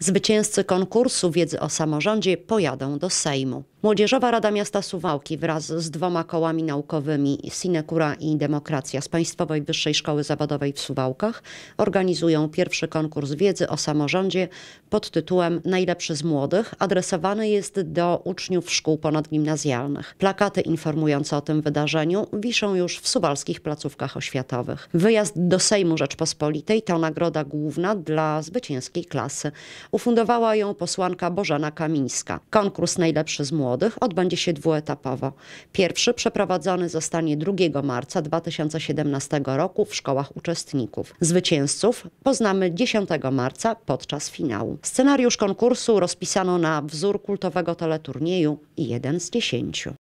Zwycięzcy konkursu wiedzy o samorządzie pojadą do Sejmu. Młodzieżowa Rada Miasta Suwałki wraz z dwoma kołami naukowymi Sinekura i Demokracja z Państwowej Wyższej Szkoły Zawodowej w Suwałkach organizują pierwszy konkurs wiedzy o samorządzie pod tytułem Najlepszy z młodych. Adresowany jest do uczniów szkół ponadgimnazjalnych. Plakaty informujące o tym wydarzeniu wiszą już w suwalskich placówkach oświatowych. Wyjazd do Sejmu Rzeczpospolitej to nagroda główna dla zwycięskiej klasy. Ufundowała ją posłanka Bożena Kamińska. Konkurs Najlepszy z młodych młodych odbędzie się dwuetapowo. Pierwszy przeprowadzony zostanie 2 marca 2017 roku w szkołach uczestników. Zwycięzców poznamy 10 marca podczas finału. Scenariusz konkursu rozpisano na wzór kultowego teleturnieju jeden z dziesięciu.